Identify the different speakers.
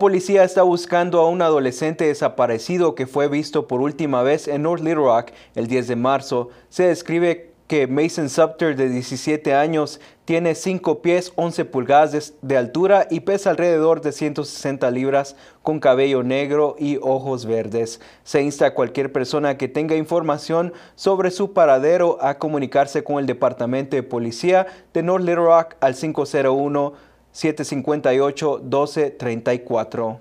Speaker 1: policía está buscando a un adolescente desaparecido que fue visto por última vez en North Little Rock el 10 de marzo. Se describe que Mason Supter de 17 años, tiene 5 pies 11 pulgadas de, altura y pesa alrededor de 160 libras, con cabello negro y ojos verdes. Se insta a cualquier persona que tenga información sobre su paradero a comunicarse con el Departamento de Policía de North Little Rock al 501 758 1234.